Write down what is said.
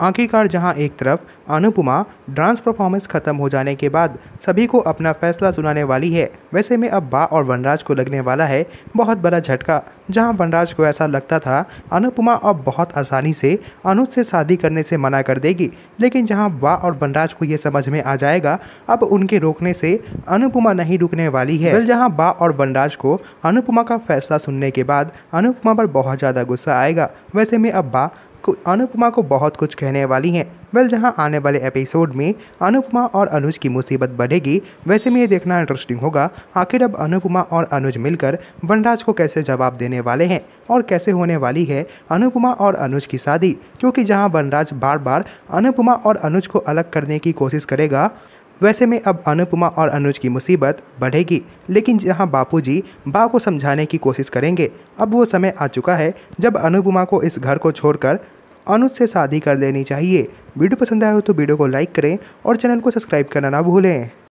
आखिरकार जहां एक तरफ अनुपमा डांस परफॉर्मेंस खत्म हो जाने के बाद सभी को अपना फैसला सुनाने वाली है वैसे में अब बा और वनराज को लगने वाला है बहुत बड़ा झटका जहां वनराज को ऐसा लगता था अनुपमा अब बहुत आसानी से अनुज से शादी करने से मना कर देगी लेकिन जहां बा और वनराज को ये समझ में आ जाएगा अब उनके रोकने से अनुपमा नहीं रुकने वाली है वेल जहाँ बा और वनराज को अनुपमा का फैसला सुनने के बाद अनुपमा पर बहुत ज़्यादा गुस्सा आएगा वैसे में अब बा अनुपमा को बहुत कुछ कहने वाली हैं वेल जहां आने वाले एपिसोड में अनुपमा और अनुज की मुसीबत बढ़ेगी वैसे में ये देखना इंटरेस्टिंग होगा आखिर अब अनुपमा और अनुज मिलकर वनराज को कैसे जवाब देने वाले हैं और कैसे होने वाली है अनुपमा और अनुज की शादी क्योंकि जहां वनराज बार बार अनुपमा और अनुज को अलग करने की कोशिश करेगा वैसे में अब अनुपमा और अनुज की मुसीबत बढ़ेगी लेकिन जहां बापूजी बा को समझाने की कोशिश करेंगे अब वो समय आ चुका है जब अनुपमा को इस घर को छोड़कर अनुज से शादी कर लेनी चाहिए वीडियो पसंद आया हो तो वीडियो को लाइक करें और चैनल को सब्सक्राइब करना ना भूलें